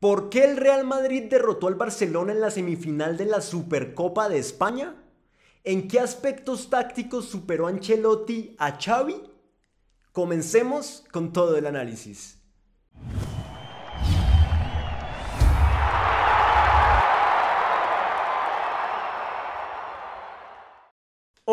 ¿Por qué el Real Madrid derrotó al Barcelona en la semifinal de la Supercopa de España? ¿En qué aspectos tácticos superó Ancelotti a Xavi? Comencemos con todo el análisis.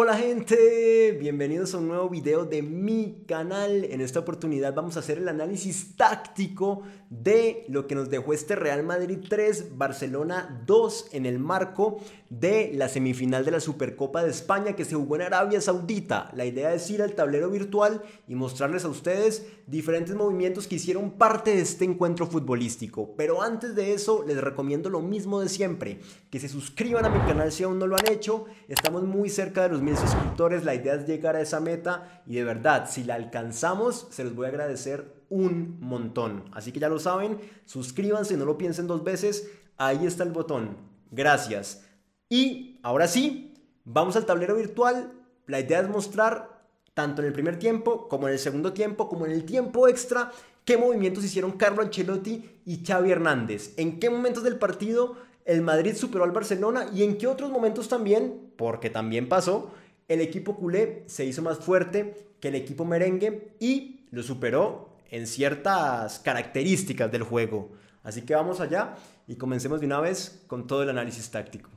Hola gente, bienvenidos a un nuevo video de mi canal. En esta oportunidad vamos a hacer el análisis táctico de lo que nos dejó este Real Madrid 3, Barcelona 2 en el marco de la semifinal de la Supercopa de España que se jugó en Arabia Saudita. La idea es ir al tablero virtual y mostrarles a ustedes diferentes movimientos que hicieron parte de este encuentro futbolístico. Pero antes de eso les recomiendo lo mismo de siempre, que se suscriban a mi canal si aún no lo han hecho. Estamos muy cerca de los mil suscriptores. La idea es llegar a esa meta y de verdad, si la alcanzamos, se los voy a agradecer un montón. Así que ya lo saben, suscríbanse, no lo piensen dos veces. Ahí está el botón. Gracias. Y ahora sí, vamos al tablero virtual. La idea es mostrar tanto en el primer tiempo como en el segundo tiempo, como en el tiempo extra, qué movimientos hicieron Carlo Ancelotti y Xavi Hernández, en qué momentos del partido el Madrid superó al Barcelona y en qué otros momentos también, porque también pasó, el equipo culé se hizo más fuerte que el equipo merengue y lo superó en ciertas características del juego. Así que vamos allá y comencemos de una vez con todo el análisis táctico.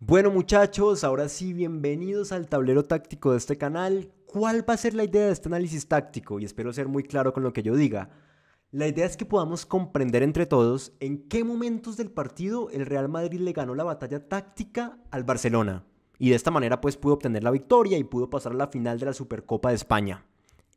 Bueno muchachos, ahora sí, bienvenidos al tablero táctico de este canal. ¿Cuál va a ser la idea de este análisis táctico? Y espero ser muy claro con lo que yo diga. La idea es que podamos comprender entre todos en qué momentos del partido el Real Madrid le ganó la batalla táctica al Barcelona. Y de esta manera pues pudo obtener la victoria y pudo pasar a la final de la Supercopa de España.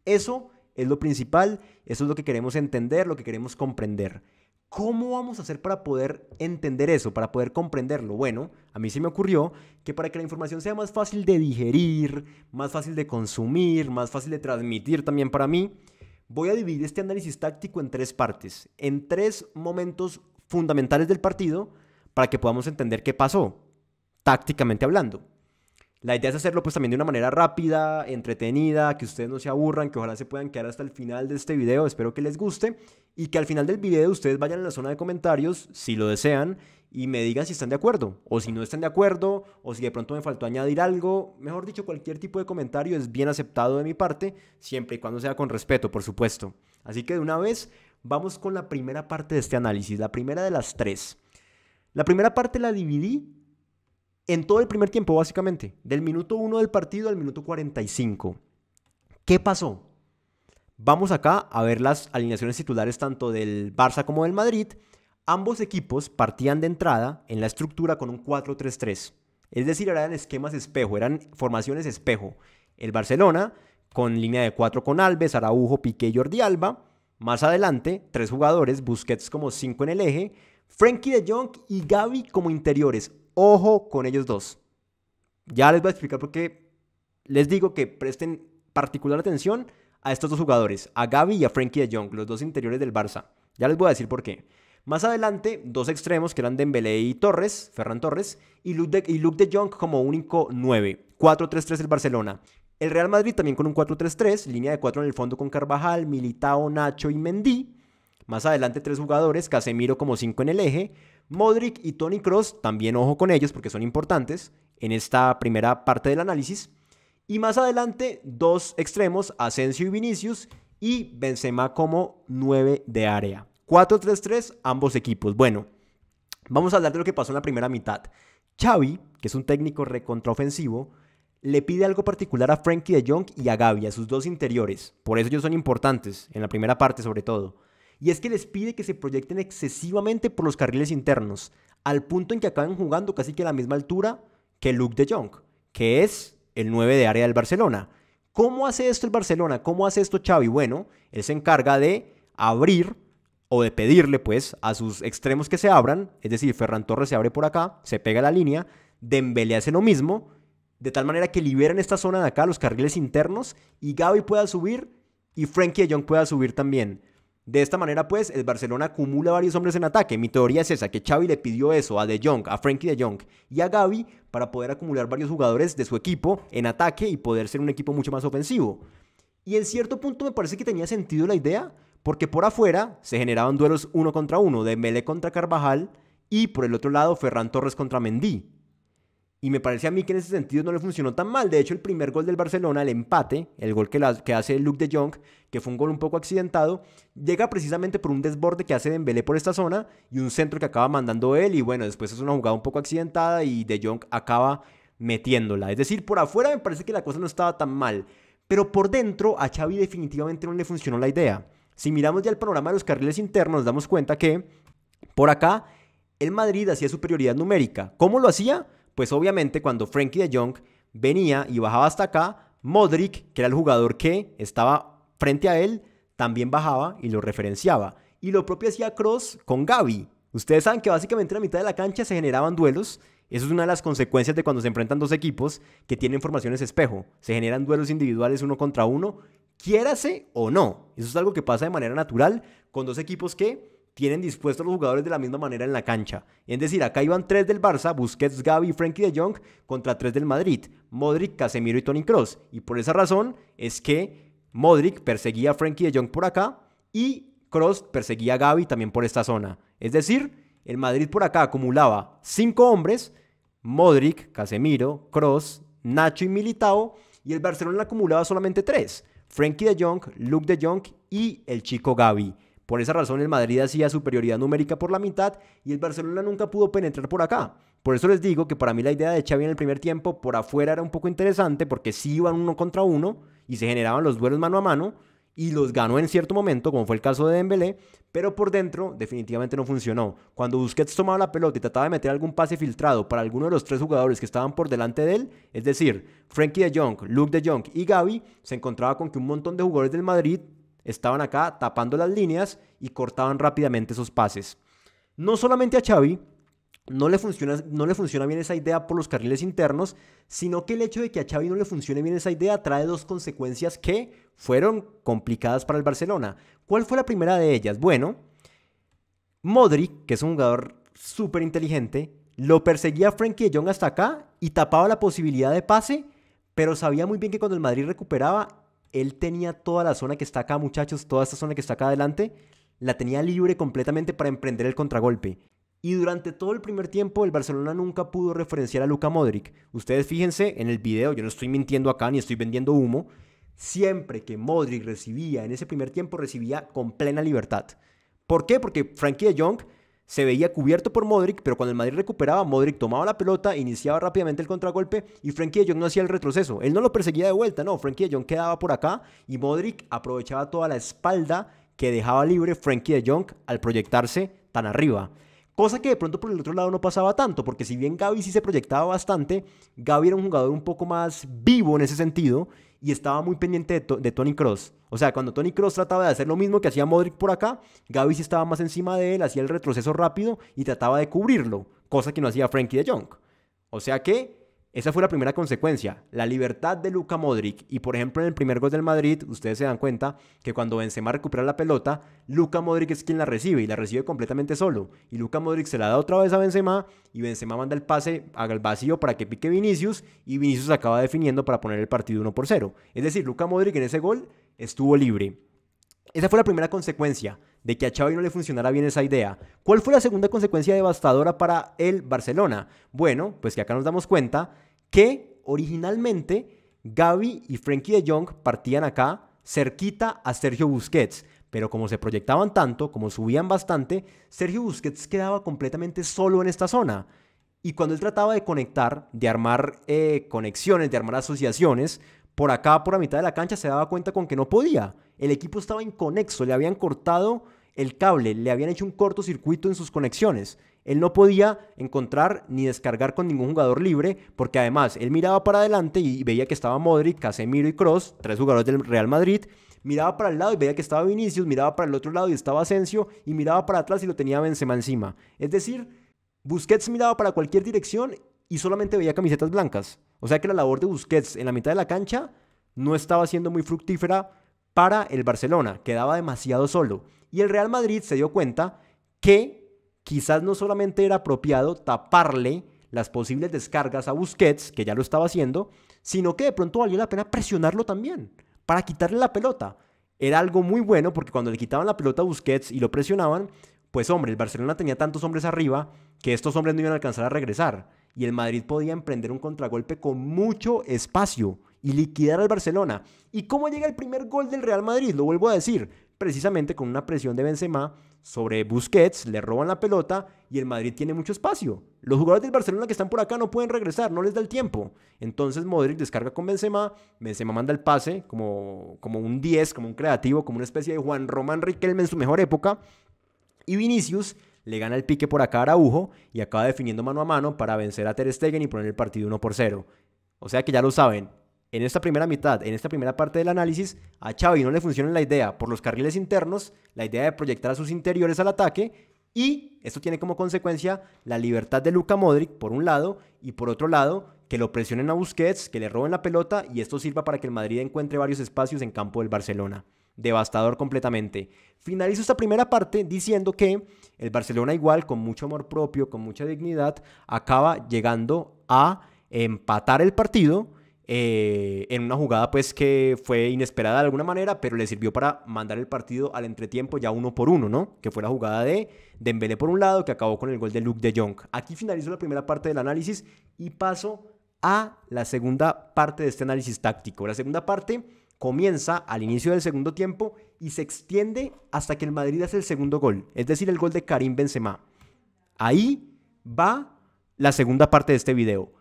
Eso es lo principal, eso es lo que queremos entender, lo que queremos comprender. ¿Cómo vamos a hacer para poder entender eso, para poder comprenderlo? Bueno, a mí se me ocurrió que para que la información sea más fácil de digerir, más fácil de consumir, más fácil de transmitir también para mí, voy a dividir este análisis táctico en tres partes, en tres momentos fundamentales del partido para que podamos entender qué pasó, tácticamente hablando. La idea es hacerlo pues también de una manera rápida, entretenida, que ustedes no se aburran, que ojalá se puedan quedar hasta el final de este video, espero que les guste y que al final del video ustedes vayan a la zona de comentarios si lo desean y me digan si están de acuerdo o si no están de acuerdo o si de pronto me faltó añadir algo, mejor dicho, cualquier tipo de comentario es bien aceptado de mi parte, siempre y cuando sea con respeto, por supuesto. Así que de una vez vamos con la primera parte de este análisis, la primera de las tres. La primera parte la dividí en todo el primer tiempo, básicamente, del minuto 1 del partido al minuto 45. ¿Qué pasó? Vamos acá a ver las alineaciones titulares tanto del Barça como del Madrid. Ambos equipos partían de entrada en la estructura con un 4-3-3. Es decir, eran esquemas espejo, eran formaciones espejo. El Barcelona con línea de 4 con Alves, Araujo, Piqué y Jordi Alba. Más adelante, tres jugadores, Busquets como 5 en el eje, Frankie de Jong y Gaby como interiores ojo con ellos dos. Ya les voy a explicar por qué les digo que presten particular atención a estos dos jugadores, a Gaby y a Frankie de Jong, los dos interiores del Barça. Ya les voy a decir por qué. Más adelante, dos extremos que eran Dembélé y Torres, Ferran Torres, y Luke de, y Luke de Jong como único 9. 4-3-3 el Barcelona. El Real Madrid también con un 4-3-3, línea de 4 en el fondo con Carvajal, Militao, Nacho y Mendy. Más adelante tres jugadores, Casemiro como cinco en el eje, Modric y Tony Cross, también ojo con ellos porque son importantes en esta primera parte del análisis. Y más adelante dos extremos, Asensio y Vinicius y Benzema como nueve de área. 4-3-3 ambos equipos. Bueno, vamos a hablar de lo que pasó en la primera mitad. Xavi, que es un técnico recontraofensivo, le pide algo particular a Frankie de Jong y a Gaby, a sus dos interiores. Por eso ellos son importantes, en la primera parte sobre todo y es que les pide que se proyecten excesivamente por los carriles internos, al punto en que acaban jugando casi que a la misma altura que Luke de Jong, que es el 9 de área del Barcelona. ¿Cómo hace esto el Barcelona? ¿Cómo hace esto Xavi? Bueno, él se encarga de abrir o de pedirle pues a sus extremos que se abran, es decir, Ferran Torres se abre por acá, se pega la línea, Dembélé hace lo mismo, de tal manera que liberen esta zona de acá, los carriles internos, y Gaby pueda subir y Frankie de Jong pueda subir también. De esta manera, pues, el Barcelona acumula varios hombres en ataque. Mi teoría es esa, que Xavi le pidió eso a De Jong, a Frankie De Jong y a Gaby para poder acumular varios jugadores de su equipo en ataque y poder ser un equipo mucho más ofensivo. Y en cierto punto me parece que tenía sentido la idea, porque por afuera se generaban duelos uno contra uno, de Mele contra Carvajal y por el otro lado Ferran Torres contra Mendy. Y me parece a mí que en ese sentido no le funcionó tan mal. De hecho, el primer gol del Barcelona, el empate, el gol que, que hace Luke de Jong, que fue un gol un poco accidentado, llega precisamente por un desborde que hace Dembélé por esta zona y un centro que acaba mandando él. Y bueno, después es una jugada un poco accidentada y de Jong acaba metiéndola. Es decir, por afuera me parece que la cosa no estaba tan mal. Pero por dentro a Xavi definitivamente no le funcionó la idea. Si miramos ya el panorama de los carriles internos, nos damos cuenta que por acá el Madrid hacía superioridad numérica. ¿Cómo lo hacía? pues obviamente cuando Frankie de Jong venía y bajaba hasta acá, Modric, que era el jugador que estaba frente a él, también bajaba y lo referenciaba. Y lo propio hacía Cross con Gaby. Ustedes saben que básicamente en la mitad de la cancha se generaban duelos. Eso es una de las consecuencias de cuando se enfrentan dos equipos que tienen formaciones espejo. Se generan duelos individuales uno contra uno, quiérase o no. Eso es algo que pasa de manera natural con dos equipos que tienen dispuestos los jugadores de la misma manera en la cancha. Es decir, acá iban tres del Barça, Busquets, Gaby y Frankie de Jong, contra tres del Madrid, Modric, Casemiro y Tony Cross. Y por esa razón es que Modric perseguía a Frankie de Jong por acá y Cross perseguía a Gaby también por esta zona. Es decir, el Madrid por acá acumulaba cinco hombres, Modric, Casemiro, Cross, Nacho y Militao, y el Barcelona acumulaba solamente tres, Frankie de Jong, Luke de Jong y el chico Gaby. Por esa razón el Madrid hacía superioridad numérica por la mitad y el Barcelona nunca pudo penetrar por acá. Por eso les digo que para mí la idea de Xavi en el primer tiempo por afuera era un poco interesante porque sí iban uno contra uno y se generaban los duelos mano a mano y los ganó en cierto momento, como fue el caso de Dembélé, pero por dentro definitivamente no funcionó. Cuando Busquets tomaba la pelota y trataba de meter algún pase filtrado para alguno de los tres jugadores que estaban por delante de él, es decir, Frankie de Jong, Luke de Jong y Gaby, se encontraba con que un montón de jugadores del Madrid Estaban acá tapando las líneas y cortaban rápidamente esos pases. No solamente a Xavi no le, funciona, no le funciona bien esa idea por los carriles internos, sino que el hecho de que a Xavi no le funcione bien esa idea trae dos consecuencias que fueron complicadas para el Barcelona. ¿Cuál fue la primera de ellas? Bueno, Modric, que es un jugador súper inteligente, lo perseguía a Frankie de Jong hasta acá y tapaba la posibilidad de pase, pero sabía muy bien que cuando el Madrid recuperaba, él tenía toda la zona que está acá, muchachos, toda esta zona que está acá adelante, la tenía libre completamente para emprender el contragolpe. Y durante todo el primer tiempo el Barcelona nunca pudo referenciar a Luka Modric. Ustedes fíjense en el video, yo no estoy mintiendo acá ni estoy vendiendo humo. Siempre que Modric recibía en ese primer tiempo recibía con plena libertad. ¿Por qué? Porque Frankie de Jong se veía cubierto por Modric, pero cuando el Madrid recuperaba, Modric tomaba la pelota, iniciaba rápidamente el contragolpe y Frenkie de Jong no hacía el retroceso. Él no lo perseguía de vuelta, no, Frenkie de Jong quedaba por acá y Modric aprovechaba toda la espalda que dejaba libre Frenkie de Jong al proyectarse tan arriba. Cosa que de pronto por el otro lado no pasaba tanto, porque si bien Gaby sí se proyectaba bastante, Gaby era un jugador un poco más vivo en ese sentido y estaba muy pendiente de, Tony Cross. O sea, cuando Tony Cross trataba de hacer lo mismo que hacía Modric por acá, Gaby sí estaba más encima de él, hacía el retroceso rápido y trataba de cubrirlo, cosa que no hacía Frankie de Jong. O sea que esa fue la primera consecuencia, la libertad de Luka Modric. Y por ejemplo, en el primer gol del Madrid, ustedes se dan cuenta que cuando Benzema recupera la pelota, Luka Modric es quien la recibe y la recibe completamente solo. Y Luka Modric se la da otra vez a Benzema y Benzema manda el pase al vacío para que pique Vinicius y Vinicius acaba definiendo para poner el partido 1 por 0. Es decir, Luka Modric en ese gol estuvo libre. Esa fue la primera consecuencia de que a Xavi no le funcionara bien esa idea. ¿Cuál fue la segunda consecuencia devastadora para el Barcelona? Bueno, pues que acá nos damos cuenta que originalmente Gaby y Frankie de Jong partían acá cerquita a Sergio Busquets, pero como se proyectaban tanto, como subían bastante, Sergio Busquets quedaba completamente solo en esta zona. Y cuando él trataba de conectar, de armar eh, conexiones, de armar asociaciones, por acá, por la mitad de la cancha, se daba cuenta con que no podía. El equipo estaba inconexo, le habían cortado el cable, le habían hecho un cortocircuito en sus conexiones. Él no podía encontrar ni descargar con ningún jugador libre, porque además él miraba para adelante y veía que estaba Modric, Casemiro y Cross, tres jugadores del Real Madrid. Miraba para el lado y veía que estaba Vinicius, miraba para el otro lado y estaba Asensio, y miraba para atrás y lo tenía Benzema encima. Es decir, Busquets miraba para cualquier dirección y solamente veía camisetas blancas. O sea que la labor de Busquets en la mitad de la cancha no estaba siendo muy fructífera para el Barcelona, quedaba demasiado solo. Y el Real Madrid se dio cuenta que quizás no solamente era apropiado taparle las posibles descargas a Busquets, que ya lo estaba haciendo, sino que de pronto valió la pena presionarlo también, para quitarle la pelota. Era algo muy bueno porque cuando le quitaban la pelota a Busquets y lo presionaban, pues hombre, el Barcelona tenía tantos hombres arriba que estos hombres no iban a alcanzar a regresar. Y el Madrid podía emprender un contragolpe con mucho espacio y liquidar al Barcelona. ¿Y cómo llega el primer gol del Real Madrid? Lo vuelvo a decir, precisamente con una presión de Benzema sobre Busquets, le roban la pelota y el Madrid tiene mucho espacio. Los jugadores del Barcelona que están por acá no pueden regresar, no les da el tiempo. Entonces Modric descarga con Benzema, Benzema manda el pase como, como un 10, como un creativo, como una especie de Juan Román Riquelme en su mejor época. Y Vinicius le gana el pique por acá a Araujo y acaba definiendo mano a mano para vencer a Ter Stegen y poner el partido 1 por 0. O sea que ya lo saben, en esta primera mitad, en esta primera parte del análisis, a Xavi no le funciona la idea por los carriles internos, la idea de proyectar a sus interiores al ataque, y esto tiene como consecuencia la libertad de Luka Modric, por un lado, y por otro lado, que lo presionen a Busquets, que le roben la pelota, y esto sirva para que el Madrid encuentre varios espacios en campo del Barcelona. Devastador completamente. Finalizo esta primera parte diciendo que el Barcelona igual, con mucho amor propio, con mucha dignidad, acaba llegando a empatar el partido eh, en una jugada pues que fue inesperada de alguna manera, pero le sirvió para mandar el partido al entretiempo ya uno por uno, ¿no? Que fue la jugada de Dembélé por un lado, que acabó con el gol de Luke de Jong. Aquí finalizo la primera parte del análisis y paso a la segunda parte de este análisis táctico. La segunda parte comienza al inicio del segundo tiempo y se extiende hasta que el Madrid hace el segundo gol, es decir, el gol de Karim Benzema. Ahí va la segunda parte de este video.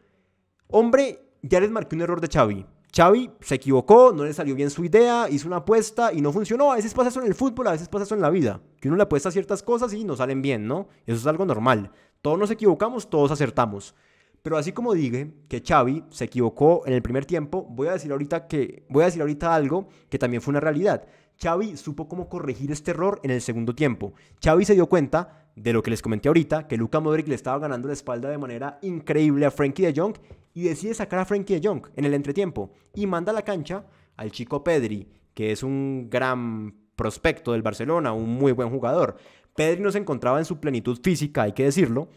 Hombre, ya les marqué un error de Xavi. Xavi se equivocó, no le salió bien su idea, hizo una apuesta y no funcionó. A veces pasa eso en el fútbol, a veces pasa eso en la vida. Que uno le apuesta a ciertas cosas y no salen bien, ¿no? Eso es algo normal. Todos nos equivocamos, todos acertamos. Pero así como dije que Xavi se equivocó en el primer tiempo, voy a decir ahorita que voy a decir ahorita algo que también fue una realidad. Xavi supo cómo corregir este error en el segundo tiempo. Xavi se dio cuenta de lo que les comenté ahorita, que Luka Modric le estaba ganando la espalda de manera increíble a Frankie de Jong y decide sacar a Frankie de Jong en el entretiempo y manda a la cancha al chico Pedri, que es un gran prospecto del Barcelona, un muy buen jugador. Pedri no se encontraba en su plenitud física, hay que decirlo,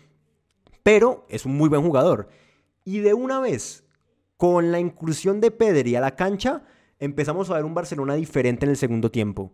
pero es un muy buen jugador. Y de una vez, con la incursión de Pedri a la cancha, empezamos a ver un Barcelona diferente en el segundo tiempo.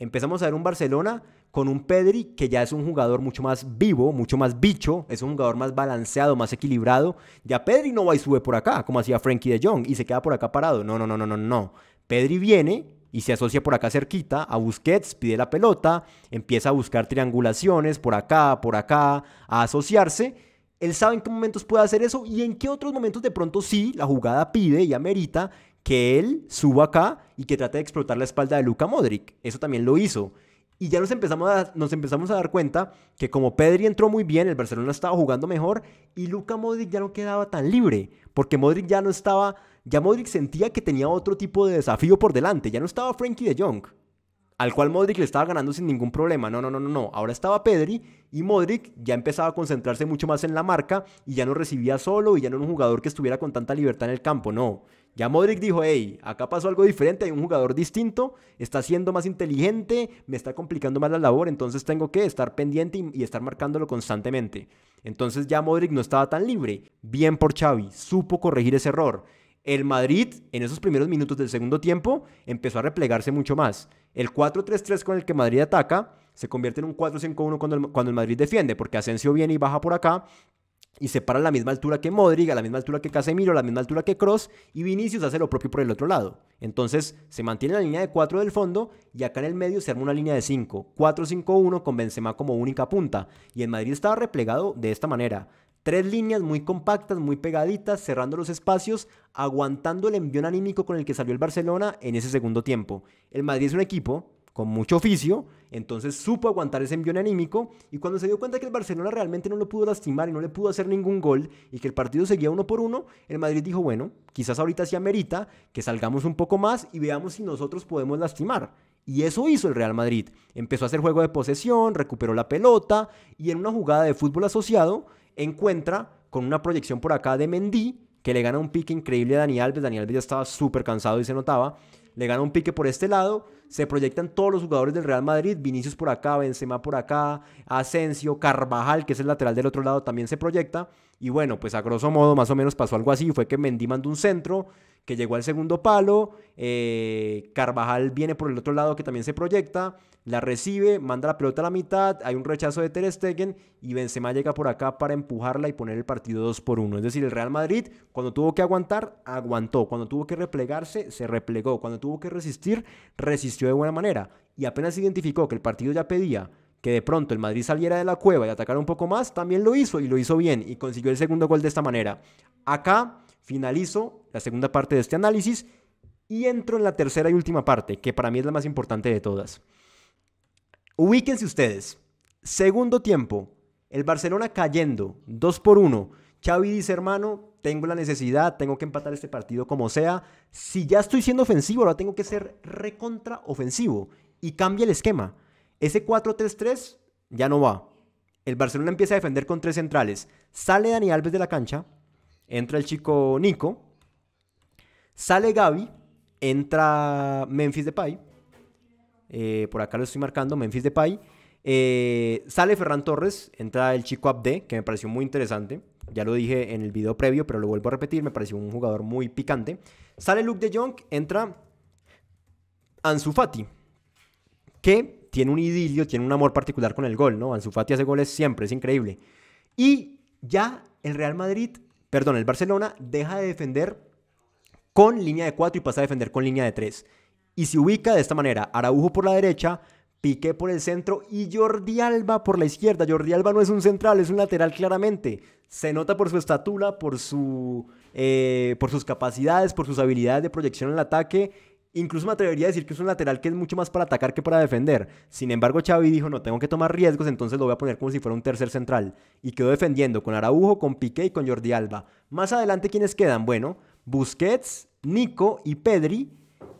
Empezamos a ver un Barcelona con un Pedri que ya es un jugador mucho más vivo, mucho más bicho, es un jugador más balanceado, más equilibrado. Ya Pedri no va y sube por acá, como hacía Frankie de Jong, y se queda por acá parado. No, no, no, no, no, Pedri viene y se asocia por acá cerquita a Busquets, pide la pelota, empieza a buscar triangulaciones por acá, por acá, a asociarse. Él sabe en qué momentos puede hacer eso y en qué otros momentos de pronto sí, la jugada pide y amerita que él suba acá y que trate de explotar la espalda de Luka Modric. Eso también lo hizo. Y ya nos empezamos, a, nos empezamos a dar cuenta que como Pedri entró muy bien, el Barcelona estaba jugando mejor y Luka Modric ya no quedaba tan libre, porque Modric ya no estaba, ya Modric sentía que tenía otro tipo de desafío por delante, ya no estaba Frankie de Jong, al cual Modric le estaba ganando sin ningún problema. No, no, no, no, no. Ahora estaba Pedri y Modric ya empezaba a concentrarse mucho más en la marca y ya no recibía solo y ya no era un jugador que estuviera con tanta libertad en el campo, no. Ya Modric dijo, hey, acá pasó algo diferente, hay un jugador distinto, está siendo más inteligente, me está complicando más la labor, entonces tengo que estar pendiente y, estar marcándolo constantemente. Entonces ya Modric no estaba tan libre. Bien por Xavi, supo corregir ese error. El Madrid, en esos primeros minutos del segundo tiempo, empezó a replegarse mucho más. El 4-3-3 con el que Madrid ataca se convierte en un 4-5-1 cuando cuando el Madrid defiende, porque Asensio viene y baja por acá, y se para a la misma altura que Modric, a la misma altura que Casemiro, a la misma altura que Cross y Vinicius hace lo propio por el otro lado. Entonces se mantiene la línea de 4 del fondo y acá en el medio se arma una línea de 5, 4-5-1 con Benzema como única punta y el Madrid estaba replegado de esta manera. Tres líneas muy compactas, muy pegaditas, cerrando los espacios, aguantando el envión anímico con el que salió el Barcelona en ese segundo tiempo. El Madrid es un equipo con mucho oficio, entonces supo aguantar ese envío anímico y cuando se dio cuenta que el Barcelona realmente no lo pudo lastimar y no le pudo hacer ningún gol y que el partido seguía uno por uno, el Madrid dijo, bueno, quizás ahorita sí Merita que salgamos un poco más y veamos si nosotros podemos lastimar. Y eso hizo el Real Madrid. Empezó a hacer juego de posesión, recuperó la pelota y en una jugada de fútbol asociado encuentra con una proyección por acá de Mendy que le gana un pique increíble a Daniel Alves. Dani Alves ya estaba súper cansado y se notaba le gana un pique por este lado, se proyectan todos los jugadores del Real Madrid, Vinicius por acá, Benzema por acá, Asensio, Carvajal, que es el lateral del otro lado, también se proyecta. Y bueno, pues a grosso modo más o menos pasó algo así. Fue que Mendy mandó un centro que llegó al segundo palo. Eh, Carvajal viene por el otro lado que también se proyecta. La recibe, manda la pelota a la mitad. Hay un rechazo de Ter Stegen y Benzema llega por acá para empujarla y poner el partido 2 por 1. Es decir, el Real Madrid cuando tuvo que aguantar, aguantó. Cuando tuvo que replegarse, se replegó. Cuando tuvo que resistir, resistió de buena manera. Y apenas identificó que el partido ya pedía que de pronto el Madrid saliera de la cueva y atacara un poco más, también lo hizo y lo hizo bien y consiguió el segundo gol de esta manera. Acá finalizo la segunda parte de este análisis y entro en la tercera y última parte, que para mí es la más importante de todas. Ubíquense ustedes. Segundo tiempo, el Barcelona cayendo 2 por 1. Xavi dice, hermano, tengo la necesidad, tengo que empatar este partido como sea. Si ya estoy siendo ofensivo, ahora tengo que ser recontra ofensivo Y cambia el esquema. Ese 4-3-3 ya no va. El Barcelona empieza a defender con tres centrales. Sale Dani Alves de la cancha, entra el chico Nico, sale Gaby, entra Memphis Depay. Eh, por acá lo estoy marcando, Memphis Depay. Eh, sale Ferran Torres, entra el chico Abde, que me pareció muy interesante. Ya lo dije en el video previo, pero lo vuelvo a repetir, me pareció un jugador muy picante. Sale Luke de Jong, entra Ansu Fati, que tiene un idilio, tiene un amor particular con el gol, ¿no? Ansu Fati hace goles siempre, es increíble. Y ya el Real Madrid, perdón, el Barcelona deja de defender con línea de 4 y pasa a defender con línea de tres. Y se ubica de esta manera, Araujo por la derecha, Piqué por el centro y Jordi Alba por la izquierda. Jordi Alba no es un central, es un lateral claramente. Se nota por su estatura, por, su, eh, por sus capacidades, por sus habilidades de proyección en el ataque Incluso me atrevería a decir que es un lateral que es mucho más para atacar que para defender. Sin embargo, Xavi dijo, no, tengo que tomar riesgos, entonces lo voy a poner como si fuera un tercer central. Y quedó defendiendo con Araujo, con Piqué y con Jordi Alba. Más adelante, ¿quiénes quedan? Bueno, Busquets, Nico y Pedri.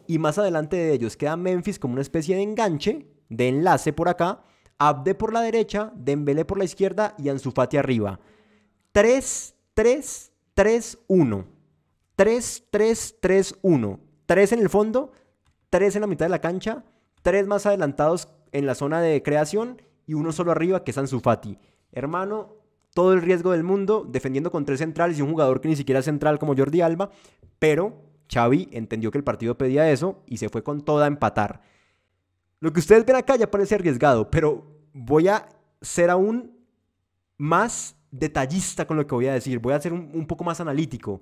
Y más adelante de ellos queda Memphis como una especie de enganche, de enlace por acá. Abde por la derecha, Dembélé por la izquierda y Ansu arriba. 3-3-3-1. 3-3-3-1 Tres en el fondo, tres en la mitad de la cancha, tres más adelantados en la zona de creación y uno solo arriba que es Ansu Fati. Hermano, todo el riesgo del mundo defendiendo con tres centrales y un jugador que ni siquiera es central como Jordi Alba, pero Xavi entendió que el partido pedía eso y se fue con toda a empatar. Lo que ustedes ven acá ya parece arriesgado, pero voy a ser aún más detallista con lo que voy a decir, voy a ser un, un poco más analítico.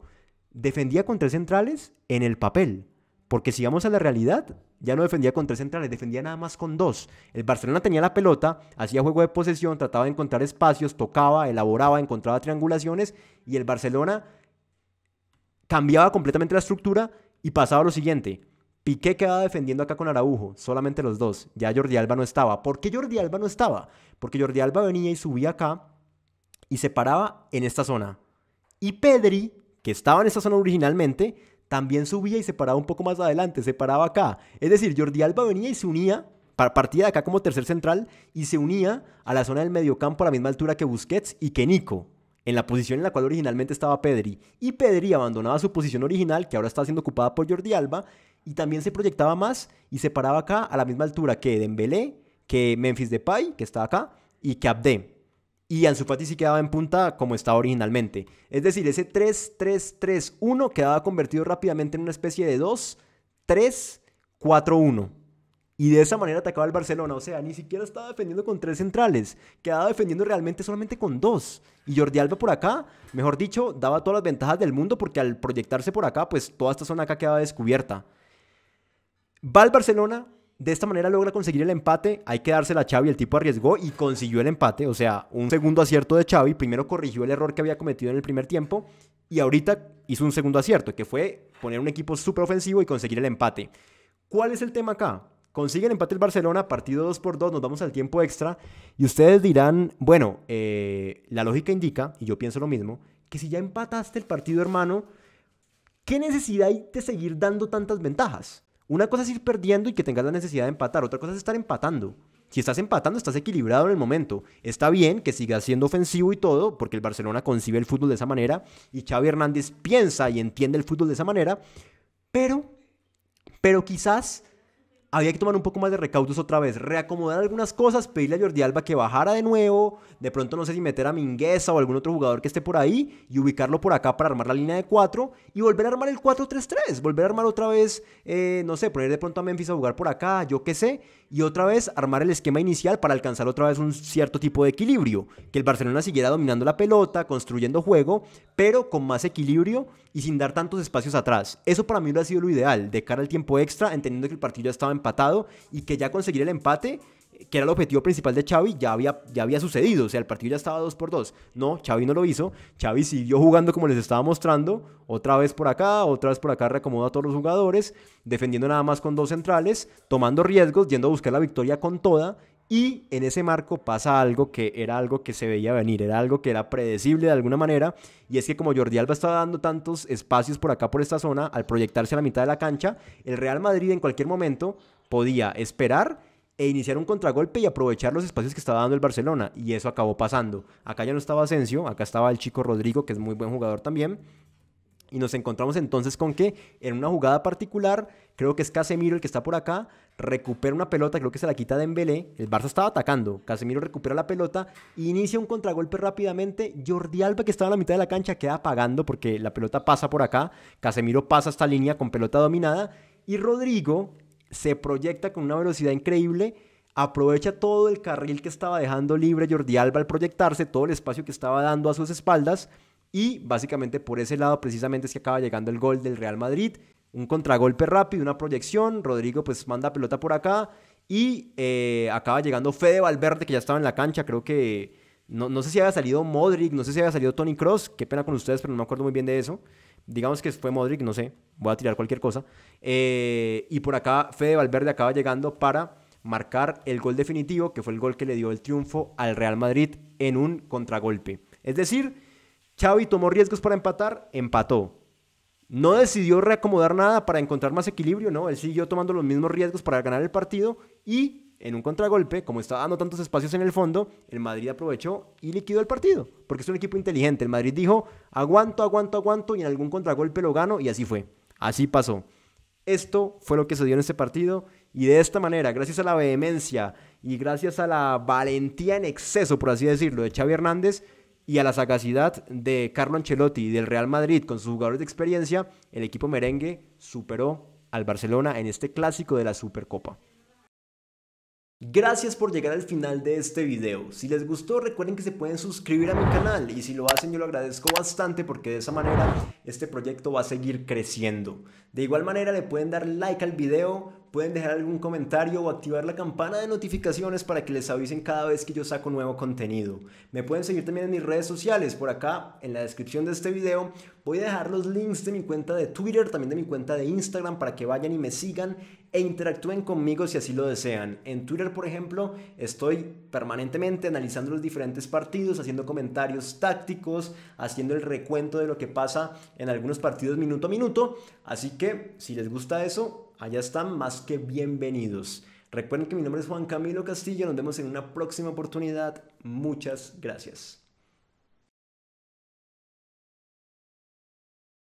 Defendía con tres centrales en el papel, porque si vamos a la realidad, ya no defendía con tres centrales, defendía nada más con dos. El Barcelona tenía la pelota, hacía juego de posesión, trataba de encontrar espacios, tocaba, elaboraba, encontraba triangulaciones y el Barcelona cambiaba completamente la estructura y pasaba lo siguiente. Piqué quedaba defendiendo acá con Araujo, solamente los dos. Ya Jordi Alba no estaba. ¿Por qué Jordi Alba no estaba? Porque Jordi Alba venía y subía acá y se paraba en esta zona. Y Pedri, que estaba en esta zona originalmente, también subía y se paraba un poco más adelante, se paraba acá. Es decir, Jordi Alba venía y se unía, partía de acá como tercer central, y se unía a la zona del mediocampo a la misma altura que Busquets y que Nico, en la posición en la cual originalmente estaba Pedri. Y Pedri abandonaba su posición original, que ahora está siendo ocupada por Jordi Alba, y también se proyectaba más y se paraba acá a la misma altura que Dembélé, que Memphis Depay, que está acá, y que Abdé y Ansu Fati sí quedaba en punta como estaba originalmente. Es decir, ese 3-3-3-1 quedaba convertido rápidamente en una especie de 2-3-4-1. Y de esa manera atacaba el Barcelona. O sea, ni siquiera estaba defendiendo con tres centrales. Quedaba defendiendo realmente solamente con dos. Y Jordi Alba por acá, mejor dicho, daba todas las ventajas del mundo porque al proyectarse por acá, pues toda esta zona acá quedaba descubierta. Va al Barcelona, de esta manera logra conseguir el empate, hay que dársela a Chavi, el tipo arriesgó y consiguió el empate, o sea, un segundo acierto de Xavi, primero corrigió el error que había cometido en el primer tiempo y ahorita hizo un segundo acierto, que fue poner un equipo súper ofensivo y conseguir el empate. ¿Cuál es el tema acá? Consigue el empate el Barcelona, partido 2 por 2, nos vamos al tiempo extra y ustedes dirán, bueno, eh, la lógica indica, y yo pienso lo mismo, que si ya empataste el partido hermano, ¿qué necesidad hay de seguir dando tantas ventajas? Una cosa es ir perdiendo y que tengas la necesidad de empatar, otra cosa es estar empatando. Si estás empatando, estás equilibrado en el momento. Está bien que sigas siendo ofensivo y todo, porque el Barcelona concibe el fútbol de esa manera y Xavi Hernández piensa y entiende el fútbol de esa manera, pero, pero quizás había que tomar un poco más de recaudos otra vez, reacomodar algunas cosas, pedirle a Jordi Alba que bajara de nuevo, de pronto no sé si meter a Mingueza o algún otro jugador que esté por ahí y ubicarlo por acá para armar la línea de 4 y volver a armar el 4-3-3, volver a armar otra vez, eh, no sé, poner de pronto a Memphis a jugar por acá, yo qué sé, y otra vez armar el esquema inicial para alcanzar otra vez un cierto tipo de equilibrio, que el Barcelona siguiera dominando la pelota, construyendo juego, pero con más equilibrio y sin dar tantos espacios atrás. Eso para mí lo ha sido lo ideal, de cara al tiempo extra, entendiendo que el partido ya estaba empatado y que ya conseguir el empate que era el objetivo principal de Xavi, ya había, ya había sucedido. O sea, el partido ya estaba 2 por 2. No, Xavi no lo hizo. Xavi siguió jugando como les estaba mostrando. Otra vez por acá, otra vez por acá, reacomoda a todos los jugadores, defendiendo nada más con dos centrales, tomando riesgos, yendo a buscar la victoria con toda. Y en ese marco pasa algo que era algo que se veía venir, era algo que era predecible de alguna manera, y es que como Jordi Alba estaba dando tantos espacios por acá, por esta zona, al proyectarse a la mitad de la cancha, el Real Madrid en cualquier momento podía esperar e iniciar un contragolpe y aprovechar los espacios que estaba dando el Barcelona. Y eso acabó pasando. Acá ya no estaba Asensio, acá estaba el chico Rodrigo, que es muy buen jugador también. Y nos encontramos entonces con que en una jugada particular, creo que es Casemiro el que está por acá, recupera una pelota, creo que se la quita de Dembélé, el Barça estaba atacando, Casemiro recupera la pelota, inicia un contragolpe rápidamente, Jordi Alba que estaba en la mitad de la cancha queda apagando porque la pelota pasa por acá, Casemiro pasa esta línea con pelota dominada y Rodrigo se proyecta con una velocidad increíble, aprovecha todo el carril que estaba dejando libre Jordi Alba al proyectarse, todo el espacio que estaba dando a sus espaldas y básicamente por ese lado precisamente es que acaba llegando el gol del Real Madrid. Un contragolpe rápido, una proyección, Rodrigo pues manda pelota por acá y eh, acaba llegando Fede Valverde que ya estaba en la cancha, creo que no, no sé si había salido Modric, no sé si había salido Tony Cross, qué pena con ustedes, pero no me acuerdo muy bien de eso digamos que fue Modric, no sé, voy a tirar cualquier cosa. Eh, y por acá Fede Valverde acaba llegando para marcar el gol definitivo, que fue el gol que le dio el triunfo al Real Madrid en un contragolpe. Es decir, Xavi tomó riesgos para empatar, empató. No decidió reacomodar nada para encontrar más equilibrio, no, él siguió tomando los mismos riesgos para ganar el partido y en un contragolpe, como estaba dando tantos espacios en el fondo, el Madrid aprovechó y liquidó el partido, porque es un equipo inteligente. El Madrid dijo, aguanto, aguanto, aguanto, y en algún contragolpe lo gano, y así fue. Así pasó. Esto fue lo que se dio en este partido, y de esta manera, gracias a la vehemencia y gracias a la valentía en exceso, por así decirlo, de Xavi Hernández, y a la sagacidad de Carlo Ancelotti y del Real Madrid con sus jugadores de experiencia, el equipo merengue superó al Barcelona en este clásico de la Supercopa. Gracias por llegar al final de este video. Si les gustó recuerden que se pueden suscribir a mi canal y si lo hacen yo lo agradezco bastante porque de esa manera este proyecto va a seguir creciendo. De igual manera le pueden dar like al video, pueden dejar algún comentario o activar la campana de notificaciones para que les avisen cada vez que yo saco nuevo contenido. Me pueden seguir también en mis redes sociales, por acá en la descripción de este video voy a dejar los links de mi cuenta de Twitter, también de mi cuenta de Instagram para que vayan y me sigan e interactúen conmigo si así lo desean. En Twitter, por ejemplo, estoy permanentemente analizando los diferentes partidos, haciendo comentarios tácticos, haciendo el recuento de lo que pasa en algunos partidos minuto a minuto. Así que si les gusta eso, allá están más que bienvenidos. Recuerden que mi nombre es Juan Camilo Castillo, nos vemos en una próxima oportunidad. Muchas gracias.